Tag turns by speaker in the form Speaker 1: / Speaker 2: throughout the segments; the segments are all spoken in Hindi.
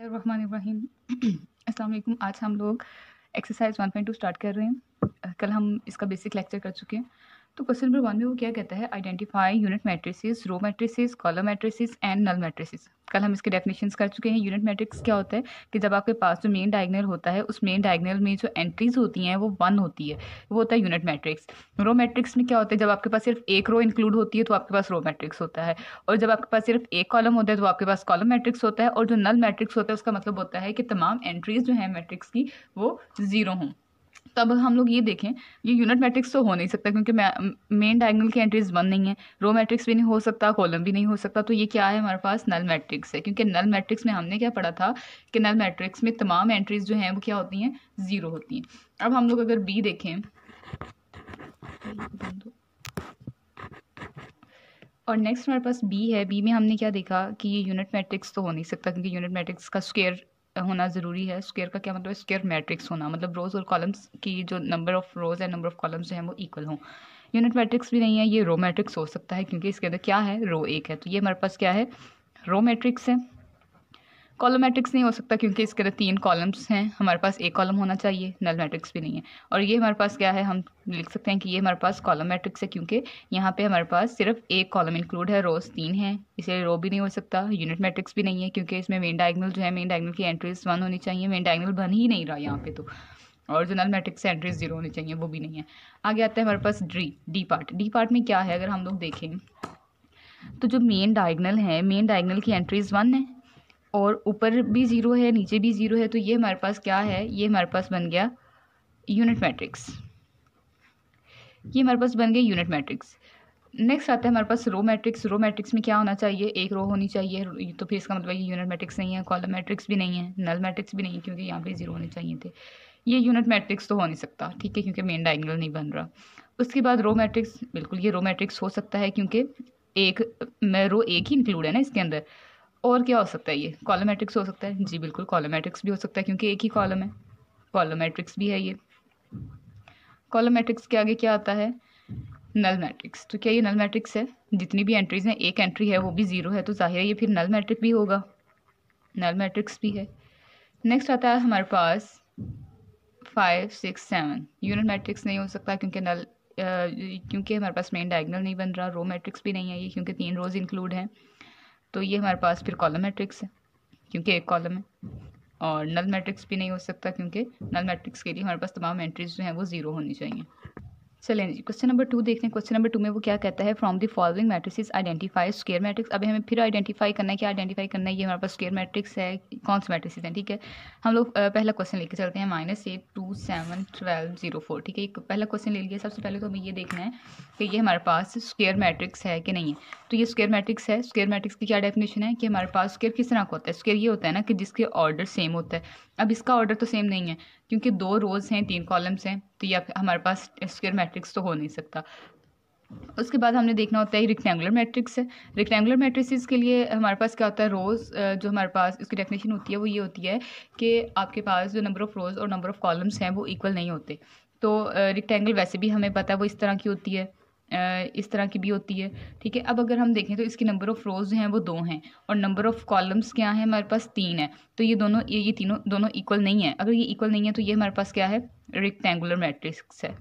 Speaker 1: रहीम अस्सलाम आज हम लोग एक्सरसाइज 1.2 स्टार्ट कर रहे हैं कल हम इसका बेसिक लेक्चर कर चुके हैं तो क्वेश्चन नंबर वन में वो क्या कहता है identify unit matrices row matrices column matrices and null matrices कल हम इसके डेफिनेशंस कर चुके हैं यूनिट मैट्रिक्स क्या होता है कि जब आपके पास जो मेन डायगनल होता है उस मेन डायगनल में जो एंट्रीज होती हैं वो वन होती है वो होता है यूनिट मैट्रिक्स रो मैट्रिक्स में क्या होता है जब आपके पास सिर्फ एक रो इंक्लूड होती है तो आपके पास रो मैट्रिक्स होता है और जब आपके पास सिर्फ एक कॉलम होता है तो आपके पास कॉलम मैट्रिक्स होता है और जो नल मैट्रिक्स होता है उसका मतलब होता है कि तमाम एंट्रीज जो है मैट्रिक्स की वो ज़ीरो हों तब हम लोग ये देखें ये यूनिट मैट्रिक्स तो हो नहीं सकता क्योंकि मेन डायगनल की एंट्रीज वन नहीं है रो मैट्रिक्स भी नहीं हो सकता कॉलम भी नहीं हो सकता तो ये क्या है हमारे पास नल मैट्रिक्स है क्योंकि नल मैट्रिक्स में हमने क्या पढ़ा था कि नल मैट्रिक्स में तमाम एंट्रीज जो हैं वो क्या होती हैं ज़ीरो होती हैं अब हम लोग अगर बी देखें और नेक्स्ट हमारे पास बी है बी में हमने क्या देखा कि ये यूनिट मैट्रिक्स तो हो नहीं सकता क्योंकि यूनिट मैट्रिक्स का स्केयर होना ज़रूरी है स्क्वेयर का क्या मतलब स्क्वेयर मैट्रिक्स होना मतलब रोज़ और कॉलम्स की जो नंबर ऑफ रोज़ है नंबर ऑफ कॉलम्स जो हैं वो इक्वल हों यूनिट मैट्रिक्स भी नहीं है ये रो मैट्रिक्स हो सकता है क्योंकि इसके अंदर क्या है रो एक है तो ये हमारे पास क्या है रो मैट्रिक्स है कॉलम मैट्रिक्स नहीं हो सकता क्योंकि इसके अंदर तीन कॉलम्स हैं हमारे पास एक कॉलम होना चाहिए नल मैट्रिक्स भी नहीं है और ये हमारे पास क्या है हम लिख सकते हैं कि ये हमारे पास कॉलम मैट्रिक्स है क्योंकि यहाँ पे हमारे पास सिर्फ एक कॉलम इंक्लूड है रोज तीन है इसलिए रो भी नहीं हो सकता यूनिट मैट्रिक्स भी नहीं है क्योंकि इसमें मेन डायगनल जो है मेन डायगनल की एंट्रीज वन होनी चाहिए मेन डायगनल बन ही नहीं रहा यहाँ पे तो और जो नल मैट्रिक्स एंट्रीज जीरो होनी चाहिए वो भी नहीं है आगे आता है हमारे पास D D part D part में क्या है अगर हम लोग देखें तो जो मेन डायगनल है मेन डायगनल की एंट्रीज वन है और ऊपर भी ज़ीरो है नीचे भी ज़ीरो है तो ये हमारे पास क्या है ये हमारे पास बन गया यूनिट मैट्रिक्स ये हमारे पास बन गया यूनिट मैट्रिक्स नेक्स्ट आता है हमारे पास रो मैट्रिक्स रो मैट्रिक्स में क्या होना चाहिए एक रो होनी चाहिए तो फिर इसका मतलब ये यूनिट मैट्रिक्स नहीं है कॉलम मैट्रिक्स भी नहीं है नल मैट्रिक्स भी नहीं है क्योंकि यहाँ पे जीरो होने चाहिए थे ये यूनिट मैट्रिक्स तो हो नहीं सकता ठीक है क्योंकि मेन डाइंगल नहीं बन रहा उसके बाद रो मैट्रिक्स बिल्कुल ये रो मैट्रिक्स हो सकता है क्योंकि एक रो एक ही इंक्लूड है ना इसके अंदर और क्या हो सकता है ये कॉलोमेट्रिक्स हो सकता है जी बिल्कुल कॉलोमेट्रिक्स भी हो सकता है क्योंकि एक ही कॉलम है कॉलोमेट्रिक्स भी है ये कॉलोमेट्रिक्स के आगे क्या आता है नल मैट्रिक्स तो क्या ये नल मैट्रिक्स है जितनी भी एंट्रीज हैं एक एंट्री है वो भी ज़ीरो है तो जाहिर है ये फिर नल मैट्रिक भी होगा नल मैट्रिक्स भी है नेक्स्ट आता है हमारे पास five six seven unit matrix नहीं हो सकता क्योंकि नल क्योंकि हमारे पास मेन डायगनल नहीं बन रहा रो मैट्रिक्स भी नहीं है ये क्योंकि तीन रोज़ इंक्लूड हैं तो ये हमारे पास फिर कॉलम मैट्रिक्स है क्योंकि एक कॉलम है और नल मैट्रिक्स भी नहीं हो सकता क्योंकि नल मैट्रिक्स के लिए हमारे पास तमाम एंट्रीज जो हैं वो ज़ीरो होनी चाहिए चलें क्वेश्चन नंबर टू देखते हैं क्वेश्चन नंबर टू में वो क्या कहता है from the following matrices identify square matrix अभी हमें फिर आइडेंटिफाई करना है कि आइडेंटिफाई करना है ये हमारे पास स्केयर मैट्रिक्स है कौन से मैट्रिक्स हैं ठीक है हम लोग पहला क्वेश्चन लेके चलते हैं minus eight two seven twelve zero four ठीक है पहला क्वेश्चन ले लिया सबसे पहले तो हमें ये देखना है कि ये हमारे पास स्केयर मैट्रिक्स है कि नहीं है तो ये स्केयर मैट्रिक्स है स्केयर मैट्रिक्स की क्या डेफिनेशन है कि हमारे पास स्केयर किस तरह का होता है स्केयर ये होता है ना कि जिसके ऑर्डर सेम होता है अब इसका ऑर्डर तो सेम नहीं है क्योंकि दो रोज़ हैं तीन कॉलम्स हैं तो या हमारे पास स्क्वेयर मैट्रिक्स तो हो नहीं सकता उसके बाद हमने देखना होता है रिक्टेंगुलर मैट्रिक्स है रिक्टेंगुलर मैट्रिक्स के लिए हमारे पास क्या होता है रोज़ जो हमारे पास उसकी डेफिनेशन होती है वो ये होती है कि आपके पास जो नंबर ऑफ़ रोज़ और नंबर ऑफ़ कॉलम्स हैं वो इक्वल नहीं होते तो रिक्टेंगल वैसे भी हमें पता है वो इस तरह की होती है इस तरह की भी होती है ठीक है अब अगर हम देखें तो इसके नंबर ऑफ़ रोज़ जो हैं वो दो हैं और नंबर ऑफ़ कॉलम्स क्या है हमारे पास तीन है तो ये दोनों ये ये तीनों दोनों इक्वल नहीं है अगर ये इक्वल नहीं है तो ये हमारे पास क्या है रेक्टेंगुलर मैट्रिक्स है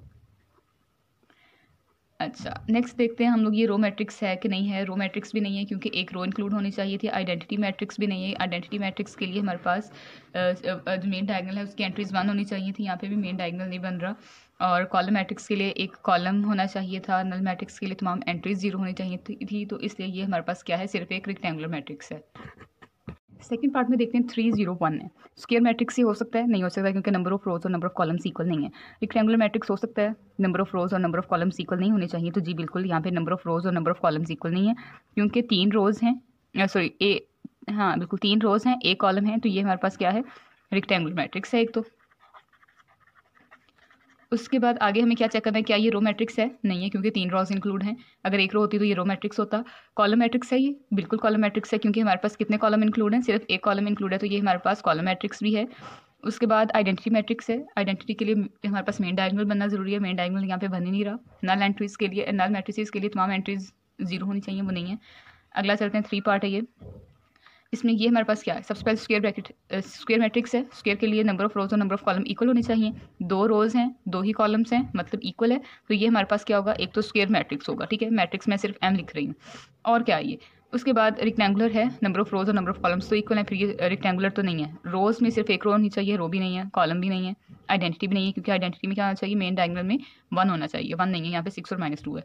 Speaker 1: अच्छा नेक्स्ट देखते हैं हम लोग ये रो मैट्रिक्स है कि नहीं है रो मैट्रिक्स भी नहीं है क्योंकि एक रो इंक्लूड होनी चाहिए थी आइडेंटिटी मैट्रिक्स भी नहीं है आइडेंटिटी मैट्रिक्स के लिए हमारे पास जो मेन डायगनल है उसकी एंट्रीज वन होनी चाहिए थी यहाँ पे भी मेन डायगनल नहीं बन रहा और कॉलम मैट्रिक्स के लिए एक कॉलम होना चाहिए था नल मैट्रिक्स के लिए तमाम एंट्रीज जीरो होनी चाहिए थी तो इसलिए ये हमारे पास क्या है सिर्फ एक रिक्टेंगुलर मैट्रिक्स है सेकेंड पार्ट में देखते हैं थ्री जीरो वन है स्केयर मैट्रिक्स ही हो सकता है नहीं हो सकता क्योंकि नंबर ऑफ रोज और नंबर ऑफ कॉलम्स इक्वल नहीं है रिक्टेंगुलर मैट्रिक्स हो सकता है नंबर ऑफ रोज और नंबर ऑफ कॉलम्स इक्वल नहीं होने चाहिए तो जी बिल्कुल यहाँ पे नंबर ऑफ रोज और नंबर ऑफ कॉलम्स इक्वल नहीं है क्योंकि तीन रोज हैं सॉरी ए हाँ बिल्कुल तीन रोज हैं ए कॉलम है तो ये हमारे पास क्या है रिक्टेंगुलर मैट्रिक्स है एक तो उसके बाद आगे हमें क्या चेक करना है क्या ये रो मैट्रिक्स है नहीं है क्योंकि तीन रोज इंक्लूड हैं अगर एक रो होती तो ये रो मैट्रिक्स होता कॉलम मैट्रिक्स है ये बिल्कुल कॉलम मैट्रिक्स है क्योंकि हमारे पास कितने कॉलम इंक्लूड हैं सिर्फ एक कॉलम इंक्लूड है तो ये हमारे पास कॉलम मैट्रिक्स भी है उसके बाद आइडेंटिटी मैट्रिक्स है आइडेंटिटी के लिए हमारे पास मेन डायगनल बनना ज़रूरी है मेन डायगनल यहाँ पे बन ही नहीं रहा नल एंट्रीज़ के लिए नल मैट्रिसेस के लिए तमाम एंट्रीज़ जीरो होनी चाहिए वो नहीं है अगला चलते हैं थ्री पार्ट है ये इसमें ये हमारे पास क्या है सबसे पहले स्क्वेयर ब्रैकेट स्क्वेयर मैट्रिक्स है स्क्वेयर के लिए नंबर ऑफ रोज और नंबर ऑफ कॉलम इक्वल होने चाहिए दो रोज हैं दो ही कॉलम्स हैं मतलब इक्वल है तो ये हमारे पास क्या होगा एक तो स्क्वेयर मैट्रिक्स होगा ठीक है मैट्रिक्स में सिर्फ एम लिख रही हूँ और क्या ये उसके बाद रिक्टेंगुलर है नंबर ऑफ रोज और नंबर ऑफ कॉलम्स तो इक्वल है फिर ये रिक्टेंगुलर तो नहीं है रोज में सिर्फ एक रो होनी चाहिए रो भी नहीं है कॉलम भी नहीं है आइडेंटिटी भी नहीं है क्योंकि आइडेंटिटी में क्या होना चाहिए मेन डाइंगल में वन होना चाहिए वन नहीं है यहाँ पे सिक्स और माइनस टू है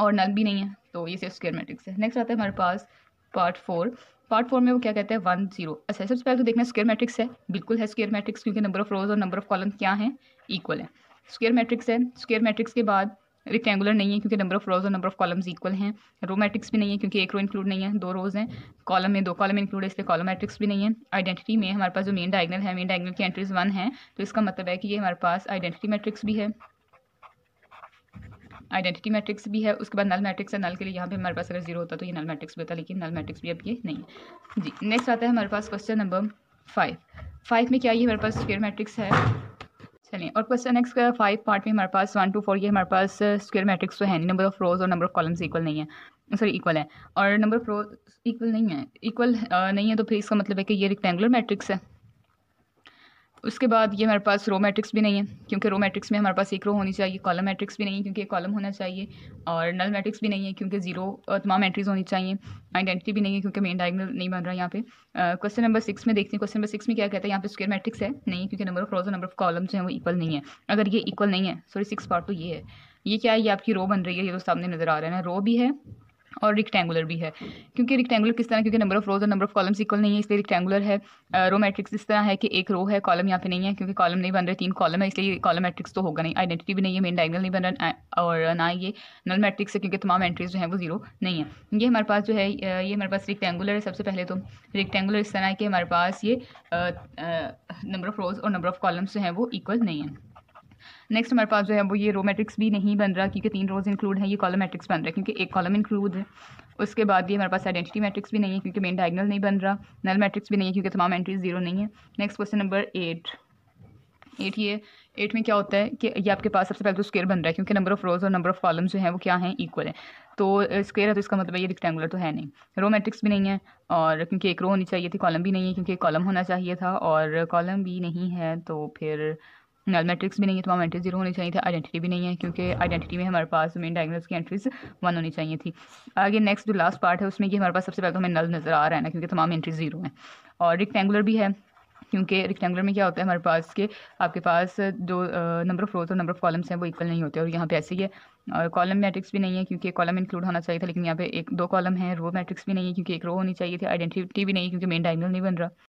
Speaker 1: और नल भी नहीं है तो ये सिर्फ स्क्वेयर मैट्रिक्स है नेक्स्ट आता है हमारे पास पार्ट फोर पार्ट फोर में वो क्या कहते हैं वन जीरो अच्छा सबसे पहले तो देखना स्केयर मैट्रिक्स है बिल्कुल है स्केयर मैट्रिक्स क्योंकि नंबर ऑफ रोज और नंबर ऑफ कॉलम क्या है इक्वल है स्केयर मैट्रिक्स है स्केयर मैट्रिक्स के बाद रिक्टेंगुलर नहीं है क्योंकि नंबर ऑफ रोज और नंबर ऑफ कॉलम्स इक्वल हैं रो मैट्रिक्स भी नहीं है क्योंकि एक रो इंक्लूड नहीं है दो रोज हैं कॉलम में दो कॉलम इंक्लूड है इसलिए कॉलम मैट्रिक्स भी नहीं है आइडेंटिटी में हमारे पास जो मेन डायगनल है मेन डायगनल की एंट्रीज वन है तो इसका मतलब है कि ये हमारे पास आइडेंटिटी मैट्रिक्स भी है आइडेंटिटी मैट्रिक्स भी है उसके बाद नल मैट्रिक्स है नल के लिए यहाँ पे हमारे पास अगर जीरो होता तो ये नल मैट्रिक्स भी होता लेकिन नल मैट्रिक्स भी अब ये नहीं है जी नेक्स्ट आता है हमारे पास क्वेश्चन नंबर फाइव फाइव में क्या ये हमारे पास स्क्वेयर मैट्रिक्स है चलिए और क्वेश्चन नेक्स्ट का फाइव पार्ट में हमारे पास वन टू फोर ये हमारे पास स्क्वेयर मैट्रिक्स तो है नहीं नंबर ऑफ रोज और नंबर ऑफ कॉलम्स इक्वल नहीं है सॉरी इक्वल है और नंबर ऑफ रोज इक्वल नहीं है इक्वल uh, नहीं है तो फिर इसका मतलब है कि ये रिक्टेंगुलर मैट्रिक्स है उसके बाद ये हमारे पास रो मैट्रिक्स भी नहीं है क्योंकि रो मैट्रिक्स में हमारे पास एक रो होनी चाहिए कॉलम मैट्रिक्स भी नहीं है क्योंकि एक कॉलम होना चाहिए और नल मैट्रिक्स भी नहीं है क्योंकि जीरो तमाम एंट्रीज होनी चाहिए आइडेंटिटी भी नहीं है क्योंकि मेन डायगनल नहीं बन रहा है यहाँ पे क्वेश्चन नंबर सिक्स में देखते हैं क्वेश्चन नंबर सिक्स में क्या कहता है यहाँ पे स्क्वेयर मैट्रिक्स है नहीं क्योंकि नंबर ऑफ रोज और नंबर ऑफ कॉलम जो है वो इक्वल नहीं है अगर ये इक्वल नहीं है सॉरी सिक्स पार्ट तो ये है ये क्या है ये आपकी रो बन रही है ये तो सामने नजर आ रहा है ना रो भी है और रिक्टेंगुलर भी है क्योंकि रिक्टेंगुलर किस तरह क्योंकि नंबर ऑफ रोज और नंबर ऑफ कॉलम्स इक्वल नहीं है इसलिए रिक्टेंगुलर है रो मैट्रिक्स इस तरह है कि एक रो है कॉलम यहाँ पे नहीं है क्योंकि कॉलम नहीं बन रहे तीन कॉलम है इसलिए कॉलम मैट्रिक्स तो होगा नहीं आइडेंटिटी भी नहीं है मेन डायगनल नहीं बन रहा और ना ये नल मैट्रिक्स है क्योंकि तमाम एंट्रीज जो है वो जीरो नहीं है ये हमारे पास जो है ये हमारे पास रिक्टेंगुलर है सबसे पहले तो रिक्टेंगुलर इस तरह है कि हमारे पास ये नंबर ऑफ रोज और नंबर ऑफ कॉलम्स जो हैं वो इक्वल नहीं है नेक्स्ट हमारे पास जो है वो ये रो मैट्रिक्स भी नहीं बन रहा क्योंकि तीन रोज इंक्लूड है ये कॉलम मैट्रिक्स बन रहा है क्योंकि एक कॉलम इंक्लूड है उसके बाद ये हमारे पास आइडेंटिटी मैट्रिक्स भी नहीं है क्योंकि मेन डायगनल नहीं बन रहा नल मैट्रिक्स भी नहीं है क्योंकि तमाम एंट्रीज जीरो नहीं है next question number eight eight ये एट में क्या होता है कि ये आपके पास सबसे पहले तो स्केयर बन रहा है क्योंकि नंबर ऑफ रोज और नंबर ऑफ कॉलम जो है वो क्या है इक्वल है तो स्केयर है तो इसका मतलब है ये रिक्टेंगुलर तो है नहीं रो मैट्रिक्स भी नहीं है और क्योंकि एक रो होनी चाहिए थी कॉलम भी नहीं है क्योंकि एक कॉलम होना चाहिए था और कॉलम भी नहीं है तो फिर नल मैट्रिक्स भी नहीं है तो वहाँ मैट्रिक्स जीरो होनी चाहिए थी आइडेंटिटी भी नहीं है क्योंकि आइडेंटिटी में हमारे पास मेन डायग्नल्स की एंट्रीज वन होनी चाहिए थी आगे नेक्स्ट जो लास्ट पार्ट है उसमें कि हमारे पास सबसे पहले तो हमें नल नज़र आ रहा है ना क्योंकि तमाम एंट्री जीरो हैं और रिक्टेंगुलर भी है क्योंकि रिक्टेंगुलर में क्या होता है हमारे पास के आपके पास जो नंबर ऑफ़ रोज और नंबर ऑफ़ कॉलम्स हैं वो इक्वल नहीं होते और यहाँ पे ऐसे ही है और कॉलम मैट्रिक्स भी नहीं है क्योंकि कॉलम इंक्लूड होना चाहिए था लेकिन यहाँ पे एक दो कॉलम है रो मैट्रिक्स भी नहीं है क्योंकि एक रो होनी चाहिए थी आइडेंटिटी भी नहीं क्योंकि मेन डायगनल नहीं बन रहा